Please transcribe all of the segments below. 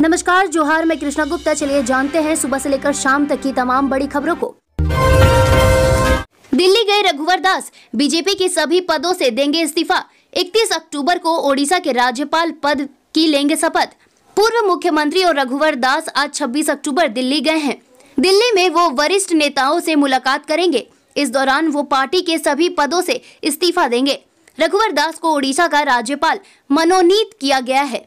नमस्कार जोहार में कृष्णा गुप्ता चलिए जानते हैं सुबह से लेकर शाम तक की तमाम बड़ी खबरों को दिल्ली गए रघुवर दास बीजेपी के सभी पदों से देंगे इस्तीफा 31 अक्टूबर को ओडिशा के राज्यपाल पद की लेंगे शपथ पूर्व मुख्यमंत्री और रघुवर दास आज 26 अक्टूबर दिल्ली गए हैं दिल्ली में वो वरिष्ठ नेताओं से मुलाकात करेंगे इस दौरान वो पार्टी के सभी पदों से इस्तीफा देंगे रघुवर दास को ओडिशा का राज्यपाल मनोनीत किया गया है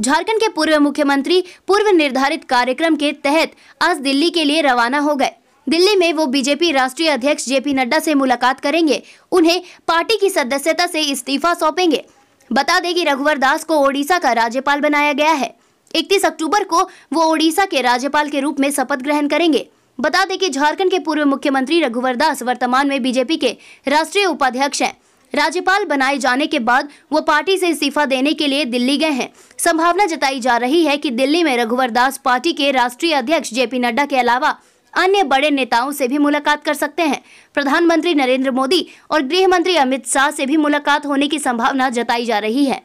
झारखंड के पूर्व मुख्यमंत्री पूर्व निर्धारित कार्यक्रम के तहत आज दिल्ली के लिए रवाना हो गए दिल्ली में वो बीजेपी राष्ट्रीय अध्यक्ष जेपी नड्डा से मुलाकात करेंगे उन्हें पार्टी की सदस्यता से इस्तीफा सौंपेंगे बता दें कि रघुवर दास को ओडिशा का राज्यपाल बनाया गया है 31 अक्टूबर को वो ओडिशा के राज्यपाल के रूप में शपथ ग्रहण करेंगे बता दें कि झारखंड के पूर्व मुख्यमंत्री रघुवर दास वर्तमान में बीजेपी के राष्ट्रीय उपाध्यक्ष हैं राज्यपाल बनाए जाने के बाद वो पार्टी से इस्तीफा देने के लिए दिल्ली गए हैं संभावना जताई जा रही है कि दिल्ली में रघुवर दास पार्टी के राष्ट्रीय अध्यक्ष जेपी नड्डा के अलावा अन्य बड़े नेताओं से भी मुलाकात कर सकते हैं प्रधानमंत्री नरेंद्र मोदी और गृह मंत्री अमित शाह से भी मुलाकात होने की संभावना जताई जा रही है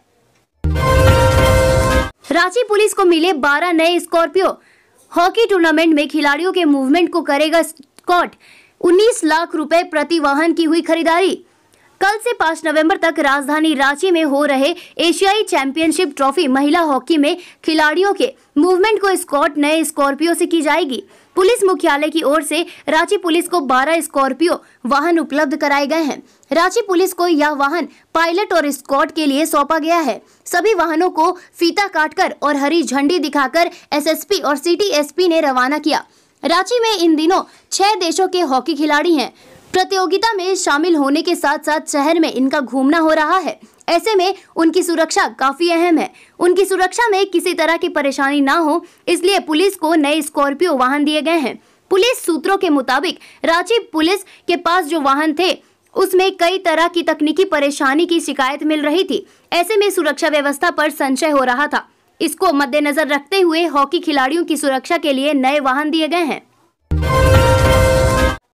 रांची पुलिस को मिले 12 नए स्कॉर्पियो हॉकी टूर्नामेंट में खिलाड़ियों के मूवमेंट को करेगा स्कॉट 19 लाख रुपए प्रति वाहन की हुई खरीदारी कल से 5 नवंबर तक राजधानी रांची में हो रहे एशियाई चैंपियनशिप ट्रॉफी महिला हॉकी में खिलाड़ियों के मूवमेंट को स्कॉट नए स्कॉर्पियो से की जाएगी पुलिस मुख्यालय की ओर से रांची पुलिस को 12 स्कॉर्पियो वाहन उपलब्ध कराए गए हैं रांची पुलिस को यह वाहन पायलट और स्कॉट के लिए सौंपा गया है सभी वाहनों को फीता काटकर और हरी झंडी दिखाकर एसएसपी और सीटीएसपी ने रवाना किया रांची में इन दिनों छह देशों के हॉकी खिलाड़ी हैं प्रतियोगिता में शामिल होने के साथ साथ शहर में इनका घूमना हो रहा है ऐसे में उनकी सुरक्षा काफ़ी अहम है उनकी सुरक्षा में किसी तरह की परेशानी ना हो इसलिए पुलिस को नए स्कॉर्पियो वाहन दिए गए हैं पुलिस सूत्रों के मुताबिक रांची पुलिस के पास जो वाहन थे उसमें कई तरह की तकनीकी परेशानी की शिकायत मिल रही थी ऐसे में सुरक्षा व्यवस्था पर संशय हो रहा था इसको मद्देनजर रखते हुए हॉकी खिलाड़ियों की सुरक्षा के लिए नए वाहन दिए गए हैं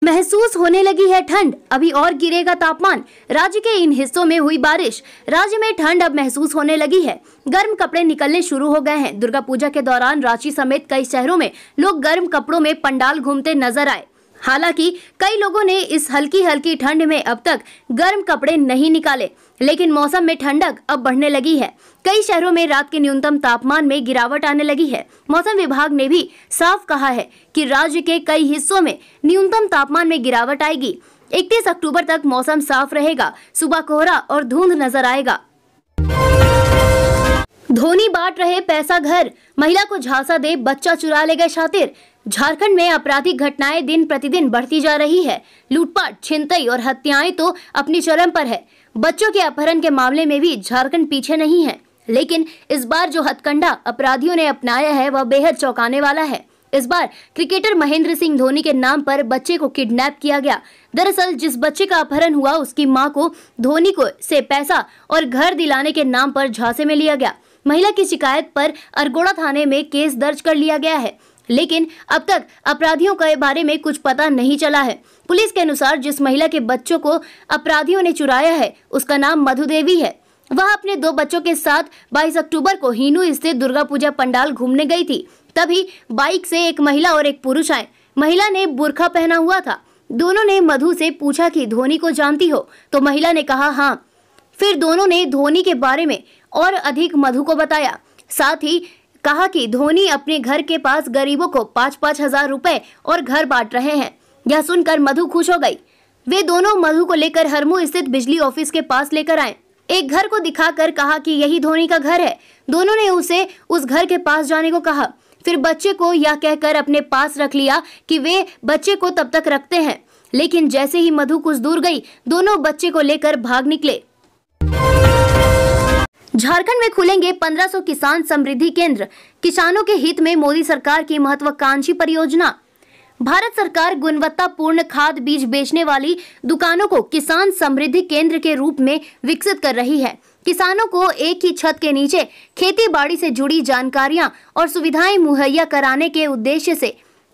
महसूस होने लगी है ठंड अभी और गिरेगा तापमान राज्य के इन हिस्सों में हुई बारिश राज्य में ठंड अब महसूस होने लगी है गर्म कपड़े निकलने शुरू हो गए हैं दुर्गा पूजा के दौरान रांची समेत कई शहरों में लोग गर्म कपड़ों में पंडाल घूमते नजर आए हालांकि कई लोगों ने इस हल्की हल्की ठंड में अब तक गर्म कपड़े नहीं निकाले लेकिन मौसम में ठंडक अब बढ़ने लगी है कई शहरों में रात के न्यूनतम तापमान में गिरावट आने लगी है मौसम विभाग ने भी साफ कहा है कि राज्य के कई हिस्सों में न्यूनतम तापमान में गिरावट आएगी 31 अक्टूबर तक मौसम साफ रहेगा सुबह कोहरा और धुंध नजर आएगा धोनी बांट रहे पैसा घर महिला को झांसा दे बच्चा चुरा ले गए शातिर झारखंड में आपराधिक घटनाएं दिन प्रतिदिन बढ़ती जा रही है लूटपाट छिंतई और हत्याएं तो अपनी चरम पर है बच्चों के अपहरण के मामले में भी झारखंड पीछे नहीं है लेकिन इस बार जो हथकंडा अपराधियों ने अपनाया है वह बेहद चौंकाने वाला है इस बार क्रिकेटर महेंद्र सिंह धोनी के नाम पर बच्चे को किडनैप किया गया दरअसल जिस बच्चे का अपहरण हुआ उसकी मां को धोनी को से पैसा और घर दिलाने के नाम पर झांसे में लिया गया महिला की शिकायत पर अरगोड़ा थाने में केस दर्ज कर लिया गया है लेकिन अब तक अपराधियों के बारे में कुछ पता नहीं चला है पुलिस के अनुसार जिस महिला के बच्चों को अपराधियों ने चुराया है उसका नाम मधुदेवी है वह अपने दो बच्चों के साथ 22 अक्टूबर को हिनू स्थित दुर्गा पूजा पंडाल घूमने गई थी तभी बाइक से एक महिला और एक पुरुष आए महिला ने बुरखा पहना हुआ था दोनों ने मधु से पूछा कि धोनी को जानती हो तो महिला ने कहा हाँ फिर दोनों ने धोनी के बारे में और अधिक मधु को बताया साथ ही कहा कि धोनी अपने घर के पास गरीबों को पाँच पाँच हजार रूपए और घर बांट रहे हैं यह सुनकर मधु खुश हो गई वे दोनों मधु को लेकर हरमू स्थित बिजली ऑफिस के पास लेकर आए एक घर को दिखाकर कहा कि यही धोनी का घर है दोनों ने उसे उस घर के पास जाने को कहा फिर बच्चे को यह कहकर अपने पास रख लिया कि वे बच्चे को तब तक रखते हैं लेकिन जैसे ही मधु कुछ दूर गई दोनों बच्चे को लेकर भाग निकले झारखंड में खुलेंगे 1500 किसान समृद्धि केंद्र किसानों के हित में मोदी सरकार की महत्वाकांक्षी परियोजना भारत सरकार गुणवत्तापूर्ण खाद बीज बेचने वाली दुकानों को किसान समृद्धि केंद्र के रूप में विकसित कर रही है किसानों को एक ही छत के नीचे खेती बाड़ी से जुड़ी जानकारियां और सुविधाएं मुहैया कराने के उद्देश्य से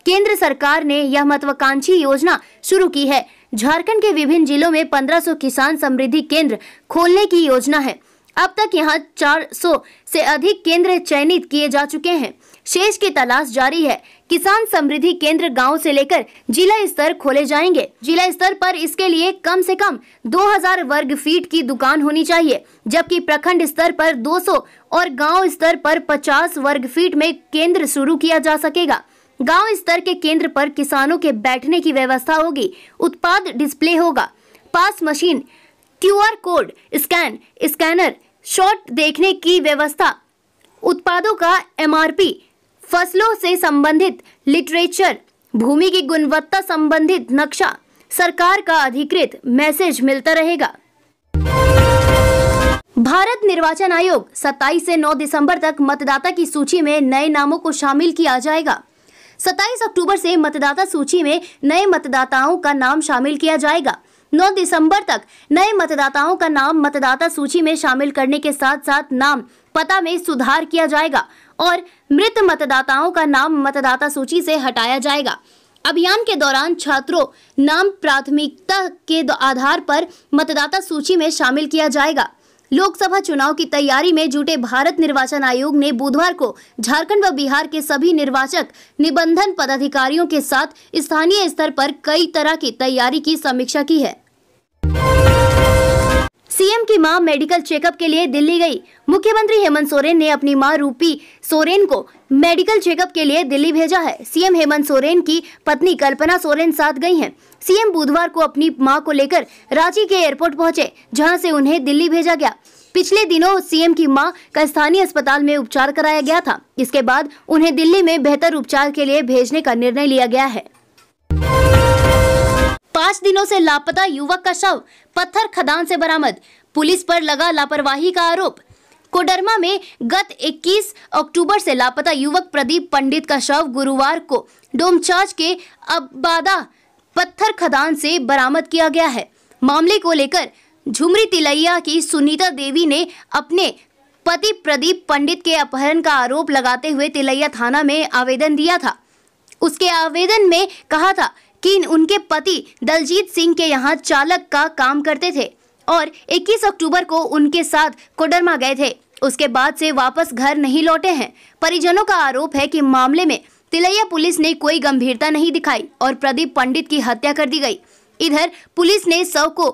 केंद्र सरकार ने यह महत्वाकांक्षी योजना शुरू की है झारखंड के विभिन्न जिलों में 1500 किसान समृद्धि केंद्र खोलने की योजना है अब तक यहां 400 से अधिक केंद्र चयनित किए जा चुके हैं शेष की तलाश जारी है किसान समृद्धि केंद्र गांव से लेकर जिला स्तर खोले जाएंगे जिला स्तर पर इसके लिए कम से कम 2000 वर्ग फीट की दुकान होनी चाहिए जबकि प्रखंड स्तर पर 200 और गांव स्तर पर 50 वर्ग फीट में केंद्र शुरू किया जा सकेगा गांव स्तर के केंद्र पर किसानों के बैठने की व्यवस्था होगी उत्पाद डिस्प्ले होगा पास machine Q code scan scanner short देखने की व्यवस्था उत्पादों का एमआरपी फसलों से संबंधित लिटरेचर भूमि की गुणवत्ता संबंधित नक्शा सरकार का अधिकृत मैसेज मिलता रहेगा भारत निर्वाचन आयोग 27 से 9 दिसंबर तक मतदाता की सूची में नए नामों को शामिल किया जाएगा 27 अक्टूबर से मतदाता सूची में नए मतदाताओं का नाम शामिल किया जाएगा 9 दिसंबर तक नए मतदाताओं का नाम मतदाता सूची में शामिल करने के साथ साथ नाम पता में सुधार किया जाएगा और मृत मतदाताओं का नाम मतदाता सूची से हटाया जाएगा अभियान के दौरान छात्रों नाम प्राथमिकता के आधार पर मतदाता सूची में शामिल किया जाएगा लोकसभा चुनाव की तैयारी में जुटे भारत निर्वाचन आयोग ने बुधवार को झारखंड व बिहार के सभी निर्वाचक निबंधन पदाधिकारियों के साथ स्थानीय स्तर पर कई तरह की तैयारी की समीक्षा की है सीएम की मां मेडिकल चेकअप के लिए दिल्ली गई मुख्यमंत्री हेमंत सोरेन ने अपनी मां रूपी सोरेन को मेडिकल चेकअप के लिए दिल्ली भेजा है सीएम हेमंत सोरेन की पत्नी कल्पना सोरेन साथ गई हैं सीएम बुधवार को अपनी मां को लेकर रांची के एयरपोर्ट पहुंचे जहां से उन्हें दिल्ली भेजा गया पिछले दिनों सीएम की मां का स्थानीय अस्पताल में उपचार कराया गया था इसके बाद उन्हें दिल्ली में बेहतर उपचार के लिए भेजने का निर्णय लिया गया है पांच दिनों से लापता युवक का शव पत्थर खदान से बरामद पुलिस पर लगा लापरवाही का आरोप कोडरमा में गत 21 अक्टूबर से लापता युवक प्रदीप पंडित का शव गुरुवार को डोमचाच के अबादा पत्थर खदान से बरामद किया गया है मामले को लेकर झुमरी तिलैया की सुनीता देवी ने अपने पति प्रदीप पंडित के अपहरण का आरोप लगाते हुए तिलैया थाना में आवेदन दिया था उसके आवेदन में कहा था कि उनके पति दलजीत सिंह के यहाँ चालक का काम करते थे और 21 अक्टूबर को उनके साथ कोडरमा गए थे उसके बाद से वापस घर नहीं लौटे हैं परिजनों का आरोप है कि मामले में तिलैया पुलिस ने कोई गंभीरता नहीं दिखाई और प्रदीप पंडित की हत्या कर दी गई इधर पुलिस ने शव को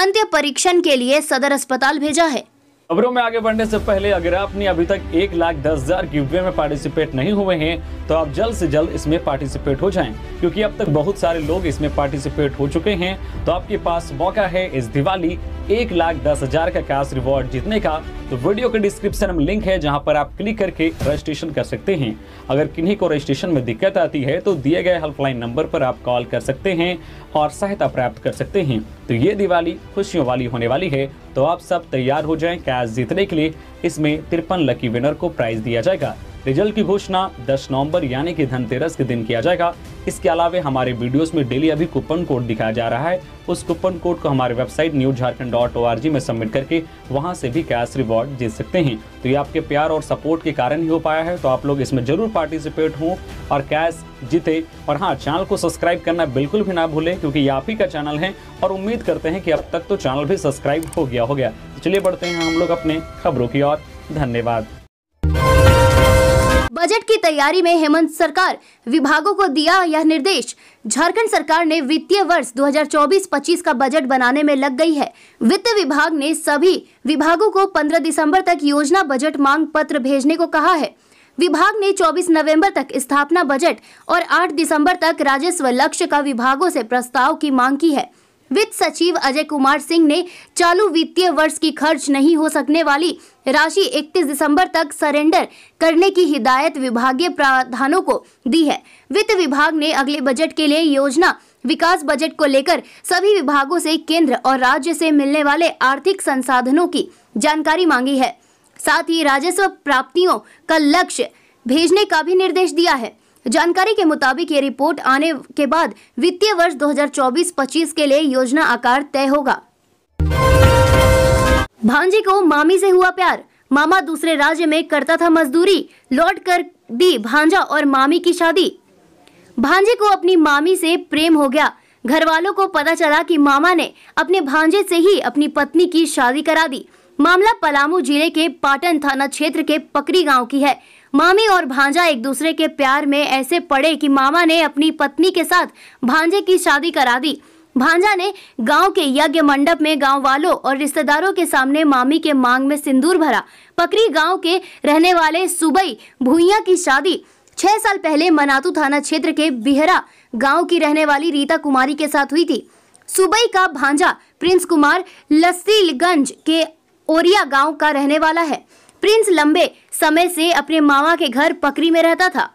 अंत्य परीक्षण के लिए सदर अस्पताल भेजा है खबरों में आगे बढ़ने से पहले अगर आपने अभी तक एक लाख दस हजार गिवे में पार्टिसिपेट नहीं हुए हैं तो आप जल्द से जल्द इसमें पार्टिसिपेट हो जाएं क्योंकि अब तक बहुत सारे लोग इसमें पार्टिसिपेट हो चुके हैं तो आपके पास मौका है इस दिवाली एक लाख दस हजार का कैश रिवॉर्ड जीतने का तो वीडियो के डिस्क्रिप्शन में लिंक है जहाँ पर आप क्लिक करके रजिस्ट्रेशन कर सकते हैं अगर किन्हीं को रजिस्ट्रेशन में दिक्कत आती है तो दिए गए हेल्पलाइन नंबर पर आप कॉल कर सकते हैं और सहायता प्राप्त कर सकते हैं तो ये दिवाली खुशियों वाली होने वाली है तो आप सब तैयार हो जाएं कैश जीतने के लिए इसमें तिरपन लकी विनर को प्राइज दिया जाएगा रिजल्ट की घोषणा 10 नवंबर यानी कि धनतेरस के दिन किया जाएगा इसके अलावा हमारे वीडियोस में डेली अभी कूपन कोड दिखाया जा रहा है उस कूपन कोड को हमारे website news Jharkhand dot O R G में सबमिट करके वहाँ से भी कैश रिवॉर्ड जीत सकते हैं तो ये आपके प्यार और सपोर्ट के कारण ही हो पाया है तो आप लोग इसमें जरूर पार्टिसिपेट हों और कैश जीते और हाँ चैनल को सब्सक्राइब करना बिल्कुल भी ना भूलें क्योंकि ये आप ही का चैनल है और उम्मीद करते हैं कि अब तक तो चैनल भी सब्सक्राइब हो गया हो गया तो चलिए बढ़ते हैं हम लोग अपने खबरों की ओर धन्यवाद बजट की तैयारी में हेमंत सरकार विभागों को दिया यह निर्देश झारखंड सरकार ने वित्तीय वर्ष 2024-25 का बजट बनाने में लग गई है वित्त विभाग ने सभी विभागों को 15 दिसंबर तक योजना बजट मांग पत्र भेजने को कहा है विभाग ने 24 नवंबर तक स्थापना बजट और 8 दिसंबर तक राजस्व लक्ष्य का विभागों से प्रस्ताव की मांग की है वित्त सचिव अजय कुमार सिंह ने चालू वित्तीय वर्ष की खर्च नहीं हो सकने वाली राशि 31 दिसंबर तक सरेंडर करने की हिदायत विभागीय प्रावधानों को दी है वित्त विभाग ने अगले बजट के लिए योजना विकास बजट को लेकर सभी विभागों से केंद्र और राज्य से मिलने वाले आर्थिक संसाधनों की जानकारी मांगी है साथ ही राजस्व प्राप्तियों का लक्ष्य भेजने का भी निर्देश दिया है जानकारी के मुताबिक ये रिपोर्ट आने के बाद वित्तीय वर्ष 2024-25 के लिए योजना आकार तय होगा भांजी को मामी से हुआ प्यार मामा दूसरे राज्य में करता था मजदूरी लौट कर दी भांजा और मामी की शादी भांजे को अपनी मामी से प्रेम हो गया घर वालों को पता चला कि मामा ने अपने भांजे से ही अपनी पत्नी की शादी करा दी मामला पलामू जिले के पाटन थाना क्षेत्र के पकड़ी गांव की है मामी और भांजा एक दूसरे के प्यार में ऐसे पड़े कि मामा ने अपनी पत्नी के साथ भांजे की शादी करा दी भांजा ने गांव के यज्ञ मंडप में गांव वालों और रिश्तेदारों के सामने मामी के मांग में सिंदूर भरा पकड़ी गांव के रहने वाले सुबई भूया की शादी छह साल पहले मनातू थाना क्षेत्र के बिहरा गांव की रहने वाली रीता कुमारी के साथ हुई थी सुबई का भांजा प्रिंस कुमार लस्सीगंज के ओरिया गांव का रहने वाला है प्रिंस लंबे समय से अपने मामा के घर पकड़ी में रहता था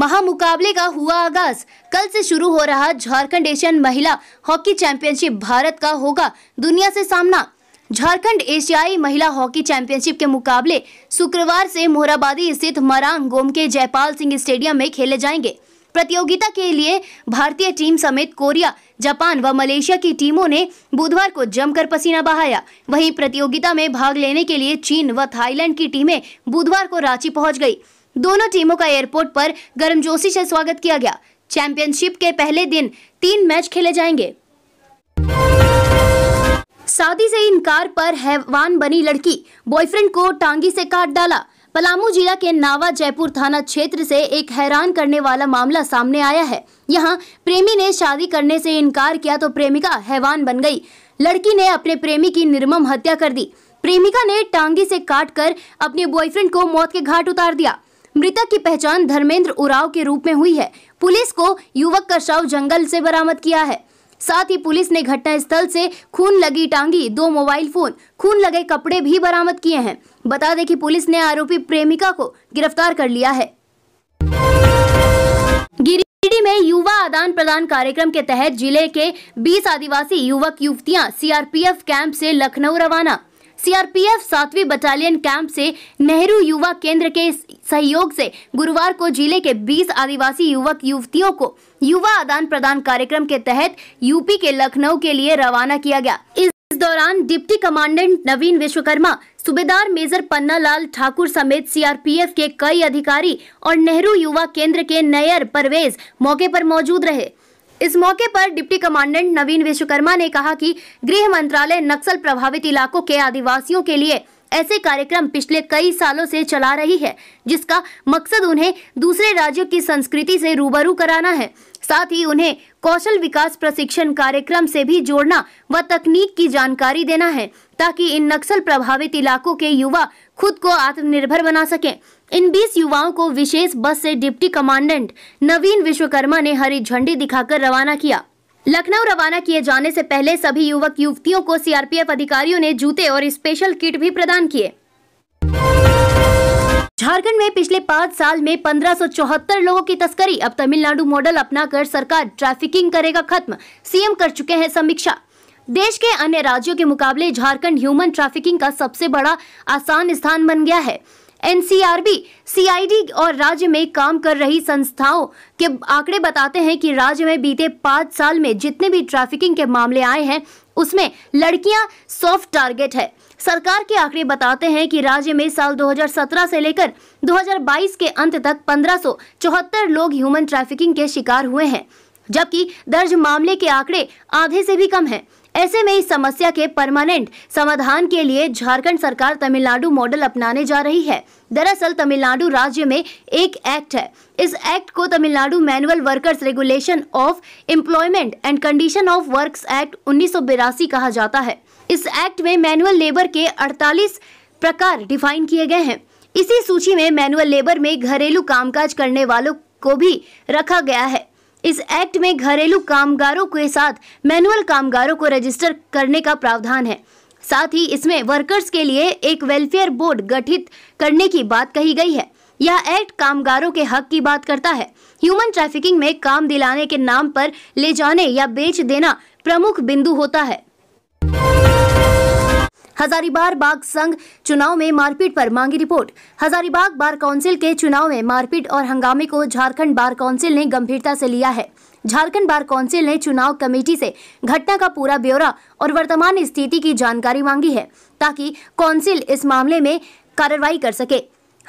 महामुकाबले का हुआ आगाज कल से शुरू हो रहा झारखंड एशियन महिला हॉकी चैंपियनशिप भारत का होगा दुनिया से सामना झारखंड एशियाई महिला हॉकी चैंपियनशिप के मुकाबले शुक्रवार से मोहराबादी स्थित मरांग गोम के जयपाल सिंह स्टेडियम में खेले जाएंगे प्रतियोगिता के लिए भारतीय टीम समेत कोरिया जापान व मलेशिया की टीमों ने बुधवार को जमकर पसीना बहाया वहीं प्रतियोगिता में भाग लेने के लिए चीन व थाईलैंड की टीमें बुधवार को रांची पहुंच गई दोनों टीमों का एयरपोर्ट पर गर्मजोशी से स्वागत किया गया चैंपियनशिप के पहले दिन तीन मैच खेले जाएंगे शादी से इनकार पर हैवान बनी लड़की बॉयफ्रेंड को टांगी से काट डाला पलामू जिला के नावा जयपुर थाना क्षेत्र से एक हैरान करने वाला मामला सामने आया है यहाँ प्रेमी ने शादी करने से इनकार किया तो प्रेमिका हैवान बन गई लड़की ने अपने प्रेमी की निर्मम हत्या कर दी प्रेमिका ने टांगी से काट कर अपने बॉयफ्रेंड को मौत के घाट उतार दिया मृतक की पहचान धर्मेंद्र उराव के रूप में हुई है पुलिस को युवक का शव जंगल से बरामद किया है साथ ही पुलिस ने घटना स्थल से खून लगी टांगी दो मोबाइल फोन खून लगे कपड़े भी बरामद किए हैं बता दें कि पुलिस ने आरोपी प्रेमिका को गिरफ्तार कर लिया है गिरिडीह में युवा आदान प्रदान कार्यक्रम के तहत जिले के 20 आदिवासी युवक युवतियां सीआरपीएफ कैंप से लखनऊ रवाना सीआरपीएफ सातवीं बटालियन कैंप से नेहरू युवा केंद्र के सहयोग से गुरुवार को जिले के 20 आदिवासी युवक युवतियों को युवा आदान प्रदान कार्यक्रम के तहत यूपी के लखनऊ के लिए रवाना किया गया इस दौरान डिप्टी कमांडेंट नवीन विश्वकर्मा सूबेदार मेजर पन्नालाल ठाकुर समेत सीआरपीएफ के कई अधिकारी और नेहरू युवा केंद्र के नयर परवेज मौके पर मौजूद रहे इस मौके पर डिप्टी कमांडेंट नवीन विश्वकर्मा ने कहा कि गृह मंत्रालय नक्सल प्रभावित इलाकों के आदिवासियों के लिए ऐसे कार्यक्रम पिछले कई सालों से चला रही है जिसका मकसद उन्हें दूसरे राज्यों की संस्कृति से रूबरू कराना है साथ ही उन्हें कौशल विकास प्रशिक्षण कार्यक्रम से भी जोड़ना व तकनीक की जानकारी देना है ताकि इन नक्सल प्रभावित इलाकों के युवा खुद को आत्मनिर्भर बना सकें इन 20 युवाओं को विशेष बस से डिप्टी कमांडेंट नवीन विश्वकर्मा ने हरी झंडी दिखाकर रवाना किया लखनऊ रवाना किए जाने से पहले सभी युवक युवतियों को सीआरपीएफ अधिकारियों ने जूते और स्पेशल किट भी प्रदान किए झारखंड में पिछले पाँच साल में पंद्रह लोगों की तस्करी अब तमिलनाडु मॉडल अपनाकर सरकार ट्रैफिकिंग करेगा खत्म सीएम कर चुके हैं समीक्षा देश के अन्य राज्यों के मुकाबले झारखंड ह्यूमन ट्रैफिकिंग का सबसे बड़ा आसान स्थान बन गया है एनसीआरबी सीआईडी और राज्य में काम कर रही संस्थाओं के आंकड़े बताते हैं कि राज्य में बीते पाँच साल में जितने भी ट्रैफिकिंग के मामले आए हैं उसमें लड़कियां सॉफ्ट टारगेट है सरकार के आंकड़े बताते हैं कि राज्य में साल 2017 से लेकर 2022 के अंत तक पंद्रह लोग ह्यूमन ट्रैफिकिंग के शिकार हुए हैं जबकि दर्ज मामले के आंकड़े आधे से भी कम हैं ऐसे में इस समस्या के परमानेंट समाधान के लिए झारखंड सरकार तमिलनाडु मॉडल अपनाने जा रही है दरअसल तमिलनाडु राज्य में एक एक्ट है इस एक्ट को Tamil Nadu manual workers regulation of employment and condition of works act उन्नीस कहा जाता है इस एक्ट में मैनुअल लेबर के 48 प्रकार डिफाइन किए गए हैं इसी सूची में मैनुअल लेबर में घरेलू कामकाज करने वालों को भी रखा गया है इस एक्ट में घरेलू कामगारों के साथ मैनुअल कामगारों को रजिस्टर करने का प्रावधान है साथ ही इसमें वर्कर्स के लिए एक वेलफेयर बोर्ड गठित करने की बात कही गई है यह एक्ट कामगारों के हक की बात करता है ह्यूमन ट्रैफिकिंग में काम दिलाने के नाम पर ले जाने या बेच देना प्रमुख बिंदु होता है हजारीबाग बाग संघ चुनाव में मारपीट पर मांगी रिपोर्ट हजारीबाग बार काउंसिल के चुनाव में मारपीट और हंगामे को झारखंड बार काउंसिल ने गंभीरता से लिया है झारखंड बार काउंसिल ने चुनाव कमेटी से घटना का पूरा ब्यौरा और वर्तमान स्थिति की जानकारी मांगी है ताकि काउंसिल इस मामले में कार्रवाई कर सके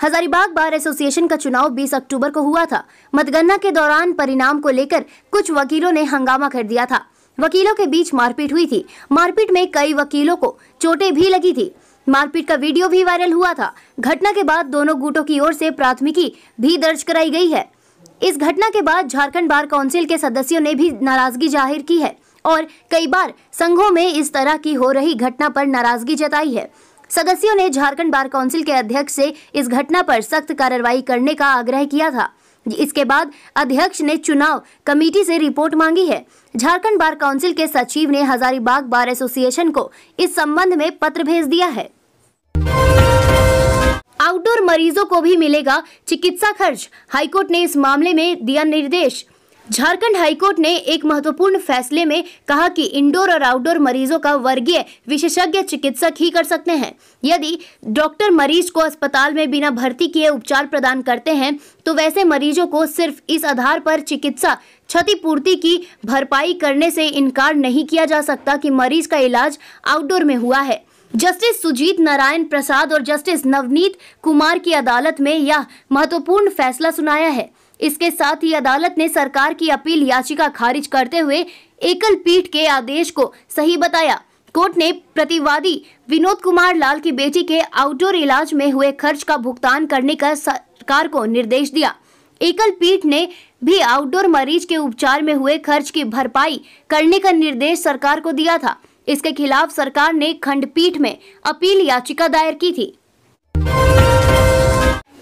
हजारीबाग बार एसोसिएशन का चुनाव 20 अक्टूबर को हुआ था मतगणना के दौरान परिणाम को लेकर कुछ वकीलों ने हंगामा कर दिया था वकीलों के बीच मारपीट हुई थी मारपीट में कई वकीलों को चोटें भी लगी थी मारपीट का वीडियो भी वायरल हुआ था घटना के बाद दोनों गुटों की ओर से प्राथमिकी भी दर्ज कराई गई है इस घटना के बाद झारखंड बार काउंसिल के सदस्यों ने भी नाराजगी जाहिर की है और कई बार संघों में इस तरह की हो रही घटना पर नाराजगी जताई है सदस्यों ने झारखंड बार काउंसिल के अध्यक्ष से इस घटना पर सख्त कार्रवाई करने का आग्रह किया था इसके बाद अध्यक्ष ने चुनाव कमेटी से रिपोर्ट मांगी है झारखंड बार काउंसिल के सचिव ने हजारीबाग बार एसोसिएशन को इस संबंध में पत्र भेज दिया है आउटडोर मरीजों को भी मिलेगा चिकित्सा खर्च हाईकोर्ट ने इस मामले में दिया निर्देश झारखंड हाईकोर्ट ने एक महत्वपूर्ण फैसले में कहा कि इंडोर और आउटडोर मरीजों का वर्गीय विशेषज्ञ चिकित्सक ही कर सकते हैं यदि डॉक्टर मरीज को अस्पताल में बिना भर्ती किए उपचार प्रदान करते हैं तो वैसे मरीजों को सिर्फ इस आधार पर चिकित्सा क्षतिपूर्ति की भरपाई करने से इनकार नहीं किया जा सकता कि मरीज का इलाज आउटडोर में हुआ है जस्टिस सुजीत नारायण प्रसाद और जस्टिस नवनीत कुमार की अदालत में यह महत्वपूर्ण फैसला सुनाया है इसके साथ ही अदालत ने सरकार की अपील याचिका खारिज करते हुए एकल पीठ के आदेश को सही बताया कोर्ट ने प्रतिवादी विनोद कुमार लाल की बेटी के आउटडोर इलाज में हुए खर्च का भुगतान करने का सरकार को निर्देश दिया एकल पीठ ने भी आउटडोर मरीज के उपचार में हुए खर्च की भरपाई करने का निर्देश सरकार को दिया था इसके खिलाफ सरकार ने खंडपीठ में अपील याचिका दायर की थी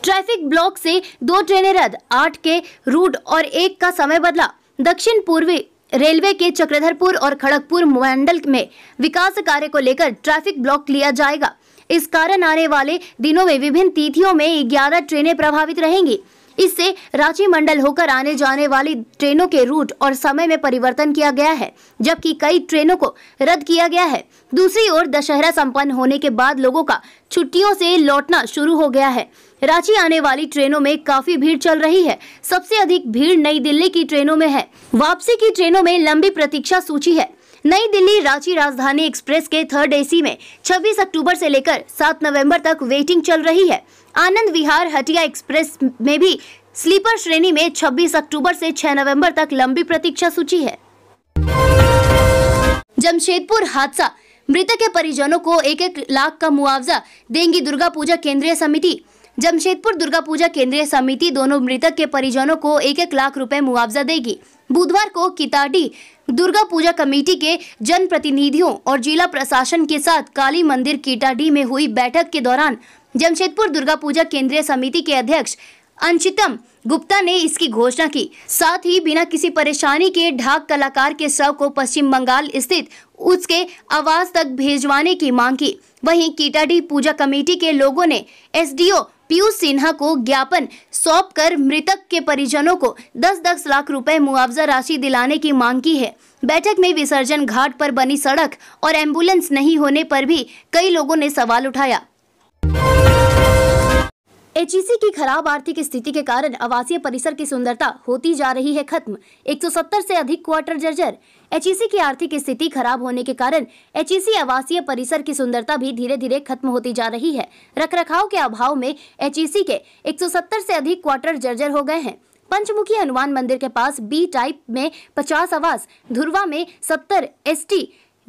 ट्रैफिक ब्लॉक से दो ट्रेनें रद्द आठ के रूट और एक का समय बदला दक्षिण पूर्वी रेलवे के चक्रधरपुर और खड़गपुर मंडल में विकास कार्य को लेकर ट्रैफिक ब्लॉक लिया जाएगा इस कारण आने वाले दिनों में विभिन्न तिथियों में ग्यारह ट्रेनें प्रभावित रहेंगी इससे रांची मंडल होकर आने जाने वाली ट्रेनों के रूट और समय में परिवर्तन किया गया है जबकि कई ट्रेनों को रद्द किया गया है दूसरी ओर दशहरा संपन्न होने के बाद लोगों का छुट्टियों से लौटना शुरू हो गया है रांची आने वाली ट्रेनों में काफी भीड़ चल रही है सबसे अधिक भीड़ नई दिल्ली की ट्रेनों में है वापसी की ट्रेनों में लंबी प्रतीक्षा सूची है नई दिल्ली रांची राजधानी एक्सप्रेस के थर्ड एसी में 26 अक्टूबर से लेकर 7 नवंबर तक वेटिंग चल रही है आनंद विहार हटिया एक्सप्रेस में भी स्लीपर श्रेणी में 26 अक्टूबर से 6 नवंबर तक लंबी प्रतीक्षा सूची है जमशेदपुर हादसा मृतक के परिजनों को एक एक लाख का मुआवजा देंगी दुर्गा पूजा केंद्रीय समिति जमशेदपुर दुर्गा पूजा केंद्रीय समिति दोनों मृतक के परिजनों को एक एक लाख रुपए मुआवजा देगी बुधवार को किताडी दुर्गा पूजा कमेटी के जनप्रतिनिधियों और जिला प्रशासन के साथ काली मंदिर किटाडी में हुई बैठक के दौरान जमशेदपुर दुर्गा पूजा केंद्रीय समिति के अध्यक्ष अंशितम गुप्ता ने इसकी घोषणा की साथ ही बिना किसी परेशानी के ढाक कलाकार के शव को पश्चिम बंगाल स्थित उसके आवास तक भेजवाने की मांग की वहीं कीटाडी पूजा कमेटी के लोगों ने एसडीओ पीयूष सिन्हा को ज्ञापन सौंप कर मृतक के परिजनों को 10 दस लाख रुपए मुआवजा राशि दिलाने की मांग की है बैठक में विसर्जन घाट पर बनी सड़क और एम्बुलेंस नहीं होने पर भी कई लोगों ने सवाल उठाया एचईसी e की खराब आर्थिक स्थिति के कारण आवासीय परिसर की सुंदरता होती जा रही है खत्म 170 से अधिक क्वार्टर जर्जर एचईसी e की आर्थिक स्थिति खराब होने के कारण एचईसी e आवासीय परिसर की सुंदरता भी धीरे धीरे खत्म होती जा रही है रखरखाव के अभाव में एचईसी के 170 से अधिक क्वार्टर जर्जर हो गए हैं पंचमुखी हनुमान मंदिर के पास बी टाइप में पचास आवास धुरवा में सत्तर एस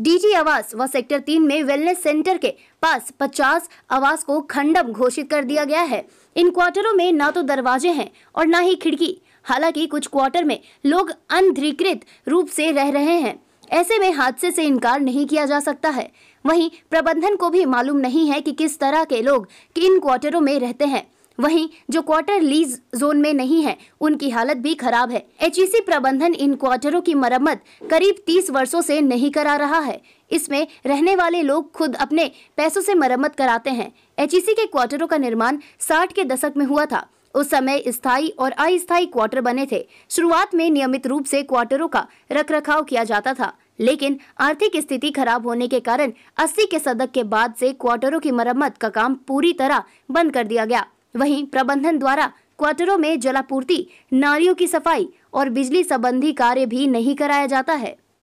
डीजी आवास व सेक्टर तीन में वेलनेस सेंटर के पास 50 आवास को खंडम घोषित कर दिया गया है इन क्वार्टरों में ना तो दरवाजे हैं और ना ही खिड़की हालांकि कुछ क्वार्टर में लोग अनधिकृत रूप से रह रहे हैं ऐसे में हादसे से इनकार नहीं किया जा सकता है वहीं प्रबंधन को भी मालूम नहीं है कि किस तरह के लोग किन क्वार्टरों में रहते हैं वहीं जो क्वार्टर लीज जोन में नहीं है उनकी हालत भी खराब है एच e प्रबंधन इन क्वार्टरों की मरम्मत करीब तीस वर्षों से नहीं करा रहा है इसमें रहने वाले लोग खुद अपने पैसों से मरम्मत कराते हैं एच e के क्वार्टरों का निर्माण साठ के दशक में हुआ था उस समय स्थायी और अस्थायी क्वार्टर बने थे शुरुआत में नियमित रूप से क्वार्टरों का रखरखाव किया जाता था लेकिन आर्थिक स्थिति खराब होने के कारण 80 के सदक के बाद से क्वार्टरों की मरम्मत का काम पूरी तरह बंद कर दिया गया वहीं प्रबंधन द्वारा क्वार्टरों में जलापूर्ति नालियों की सफाई और बिजली संबंधी कार्य भी नहीं कराया जाता है